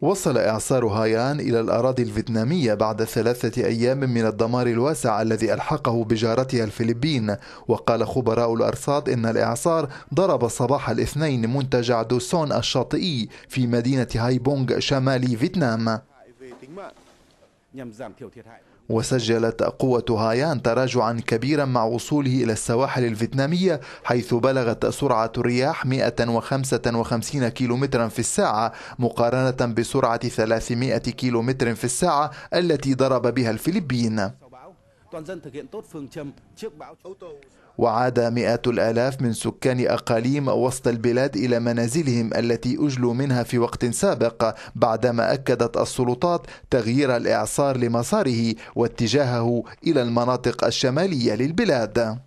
وصل إعصار هايان إلى الأراضي الفيتنامية بعد ثلاثة أيام من الدمار الواسع الذي ألحقه بجارتها الفلبين وقال خبراء الأرصاد إن الإعصار ضرب صباح الاثنين منتجع دوسون الشاطئي في مدينة هايبونغ شمال فيتنام وسجلت قوة هايان تراجعا كبيرا مع وصوله إلى السواحل الفيتنامية حيث بلغت سرعة الرياح 155 كيلومترا في الساعة مقارنة بسرعة 300 كيلومتر في الساعة التي ضرب بها الفلبين toàn dân thực hiện tốt phương châm trước bão وعاد مئات الآلاف من سكان أقاليم وسط البلاد إلى منازلهم التي أجلوا منها في وقت سابق بعدما أكدت السلطات تغيير الإعصار لمساره واتجاهه إلى المناطق الشمالية للبلاد